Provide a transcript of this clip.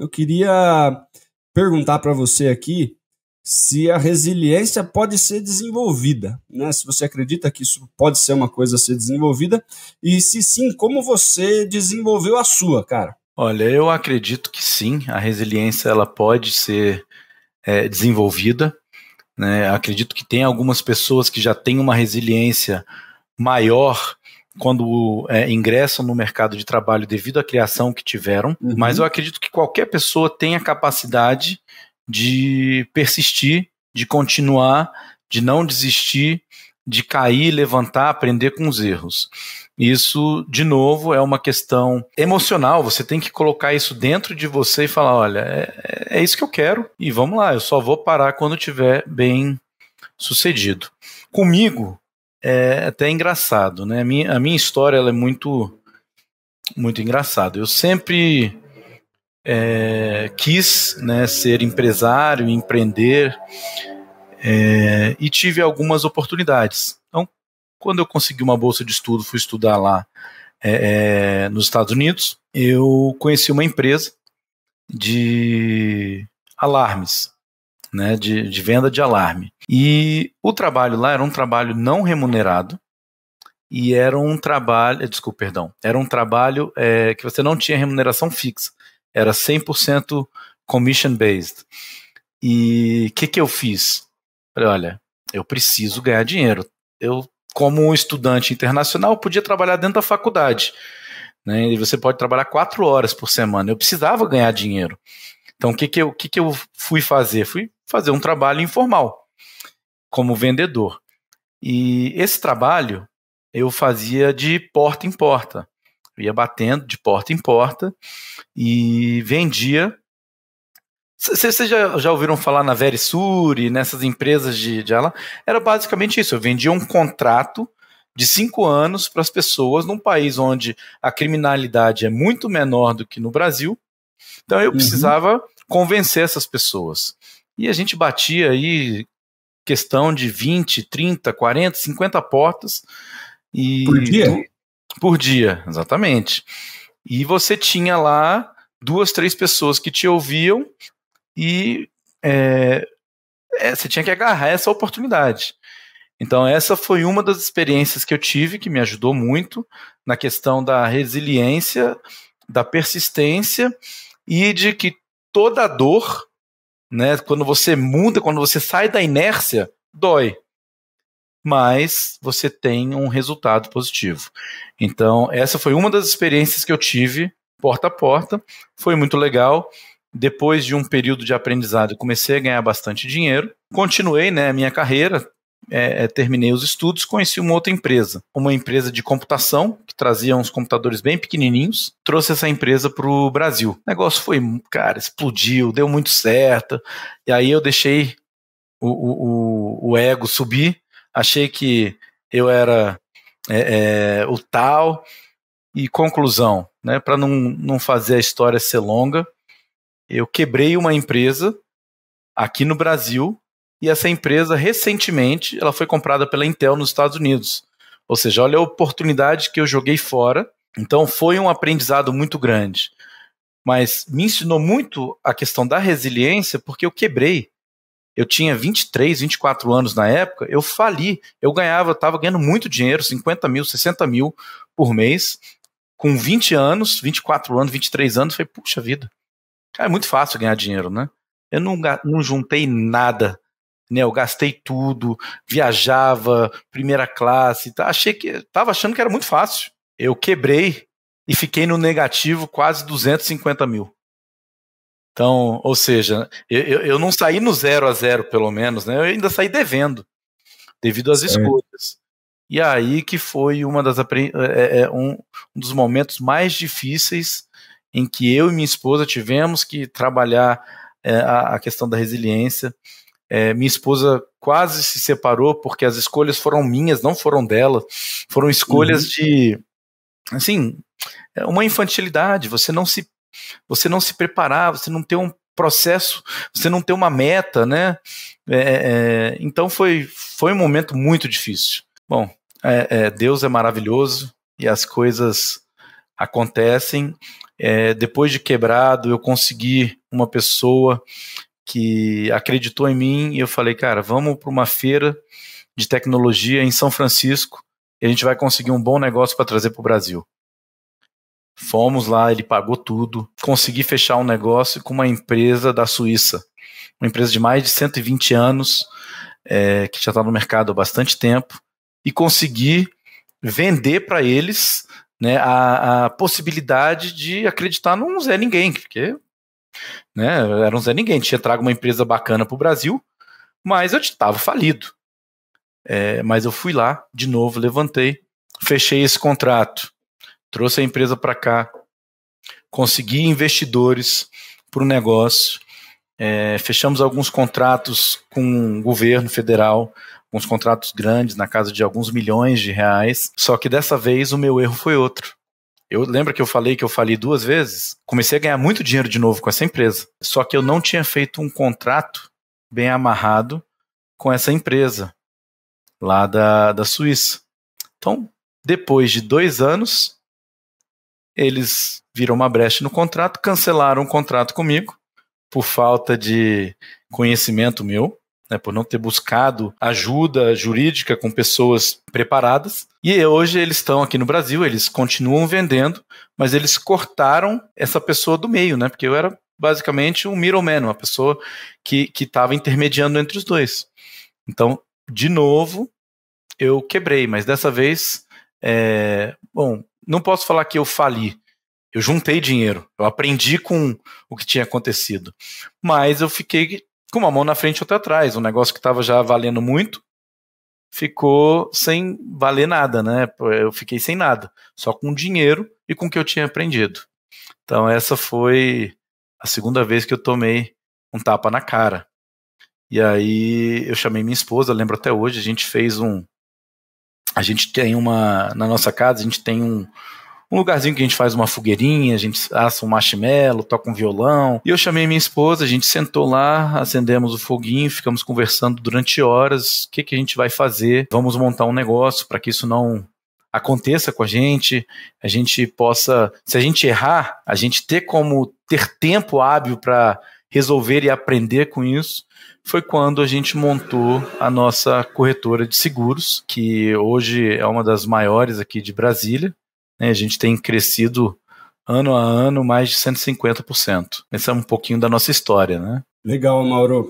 eu queria perguntar para você aqui se a resiliência pode ser desenvolvida, né? Se você acredita que isso pode ser uma coisa a ser desenvolvida e se sim, como você desenvolveu a sua, cara? Olha, eu acredito que sim, a resiliência ela pode ser é, desenvolvida. Né? Acredito que tem algumas pessoas que já têm uma resiliência maior quando é, ingressam no mercado de trabalho devido à criação que tiveram, uhum. mas eu acredito que qualquer pessoa tem a capacidade de persistir, de continuar, de não desistir, de cair, levantar, aprender com os erros. Isso, de novo, é uma questão emocional. Você tem que colocar isso dentro de você e falar: olha, é, é, é isso que eu quero e vamos lá, eu só vou parar quando tiver bem sucedido. Comigo, é até engraçado, né? A minha, a minha história ela é muito, muito engraçada. Eu sempre é, quis né, ser empresário, empreender é, e tive algumas oportunidades. Então, quando eu consegui uma bolsa de estudo, fui estudar lá é, é nos Estados Unidos, eu conheci uma empresa de alarmes né, de, de venda de alarme. E o trabalho lá era um trabalho não remunerado, e era um trabalho, desculpa, perdão, era um trabalho é, que você não tinha remuneração fixa, era 100% commission-based. E o que, que eu fiz? Falei, olha, eu preciso ganhar dinheiro. Eu, como um estudante internacional, podia trabalhar dentro da faculdade. Né, e você pode trabalhar quatro horas por semana. Eu precisava ganhar dinheiro. Então, o que, que, eu, que, que eu fui fazer? Fui fazer um trabalho informal como vendedor. E esse trabalho eu fazia de porta em porta. Eu ia batendo de porta em porta e vendia. Vocês já, já ouviram falar na Verisure, nessas empresas de, de ela? Era basicamente isso. Eu vendia um contrato de cinco anos para as pessoas num país onde a criminalidade é muito menor do que no Brasil. Então eu uhum. precisava convencer essas pessoas. E a gente batia aí questão de 20, 30, 40, 50 portas. E por dia? Por dia, exatamente. E você tinha lá duas, três pessoas que te ouviam e é, é, você tinha que agarrar essa oportunidade. Então, essa foi uma das experiências que eu tive que me ajudou muito na questão da resiliência, da persistência e de que toda dor né? Quando você muda, quando você sai da inércia, dói. Mas você tem um resultado positivo. Então, essa foi uma das experiências que eu tive porta a porta. Foi muito legal. Depois de um período de aprendizado, comecei a ganhar bastante dinheiro. Continuei né, a minha carreira, é, é, terminei os estudos, conheci uma outra empresa, uma empresa de computação que trazia uns computadores bem pequenininhos, trouxe essa empresa para o Brasil. O negócio foi, cara, explodiu, deu muito certo, e aí eu deixei o, o, o ego subir, achei que eu era é, é, o tal, e conclusão, né, para não, não fazer a história ser longa, eu quebrei uma empresa aqui no Brasil e essa empresa, recentemente, ela foi comprada pela Intel nos Estados Unidos. Ou seja, olha a oportunidade que eu joguei fora. Então, foi um aprendizado muito grande. Mas me ensinou muito a questão da resiliência, porque eu quebrei. Eu tinha 23, 24 anos na época, eu fali. Eu ganhava, eu estava ganhando muito dinheiro, 50 mil, 60 mil por mês. Com 20 anos, 24 anos, 23 anos, falei, puxa vida. Cara, é muito fácil ganhar dinheiro, né? Eu não, não juntei nada né? Eu gastei tudo, viajava, primeira classe, tá? achei que tava achando que era muito fácil. Eu quebrei e fiquei no negativo quase 250 mil. Então, ou seja, eu, eu não saí no zero a zero, pelo menos, né? Eu ainda saí devendo, devido às é. escolhas. E aí que foi uma das, é, é, é, um, um dos momentos mais difíceis em que eu e minha esposa tivemos que trabalhar é, a, a, questão da resiliência é, minha esposa quase se separou porque as escolhas foram minhas, não foram dela. Foram escolhas uhum. de, assim, é uma infantilidade. Você não se, você não se preparar, você não ter um processo, você não ter uma meta, né? É, é, é então foi, foi um momento muito difícil. Bom, é, Deus é maravilhoso e as coisas acontecem. depois de quebrado, eu consegui uma pessoa que acreditou em mim e eu falei, cara, vamos para uma feira de tecnologia em São Francisco e a gente vai conseguir um bom negócio para trazer para o Brasil. Fomos lá, ele pagou tudo, consegui fechar um negócio com uma empresa da Suíça, uma empresa de mais de 120 anos, é, que já está no mercado há bastante tempo, e consegui vender para eles né, a, a, possibilidade de acreditar num Zé Ninguém, porque né? Era um Zé Ninguém, tinha trago uma empresa bacana para o Brasil, mas eu estava falido. É, mas eu fui lá, de novo, levantei, fechei esse contrato, trouxe a empresa para cá, consegui investidores para o negócio, é, fechamos alguns contratos com o governo federal, alguns contratos grandes, na casa de alguns milhões de reais, só que dessa vez o meu erro foi outro. Eu lembro que eu falei que eu falei duas vezes. Comecei a ganhar muito dinheiro de novo com essa empresa. Só que eu não tinha feito um contrato bem amarrado com essa empresa lá da, da Suíça. Então, depois de dois anos, eles viram uma brecha no contrato, cancelaram o contrato comigo por falta de conhecimento meu né, por não ter buscado ajuda jurídica com pessoas preparadas. E hoje eles estão aqui no Brasil, eles continuam vendendo, mas eles cortaram essa pessoa do meio, né? Porque eu era basicamente um middleman, uma pessoa que estava intermediando entre os dois. Então, de novo, eu quebrei, mas dessa vez, é, bom, não posso falar que eu fali. Eu juntei dinheiro, eu aprendi com o que tinha acontecido, mas eu fiquei com uma mão na frente e outra atrás. Um negócio que estava já valendo muito ficou sem valer nada, né? Eu fiquei sem nada, só com dinheiro e com o que eu tinha aprendido. Então essa foi a segunda vez que eu tomei um tapa na cara. E aí eu chamei minha esposa, lembro até hoje, a gente fez um a gente tem uma na nossa casa, a gente tem um um lugarzinho que a gente faz uma fogueirinha, a gente assa um marshmallow, toca um violão. E eu chamei minha esposa, a gente sentou lá, acendemos o foguinho, ficamos conversando durante horas, o que, que a gente vai fazer, vamos montar um negócio para que isso não aconteça com a gente, a gente possa, se a gente errar, a gente ter como ter tempo hábil para resolver e aprender com isso foi quando a gente montou a nossa corretora de seguros, que hoje é uma das maiores aqui de Brasília. Né? A gente tem crescido ano a ano mais de 150%. Esse é um pouquinho da nossa história, né? Legal, Mauro.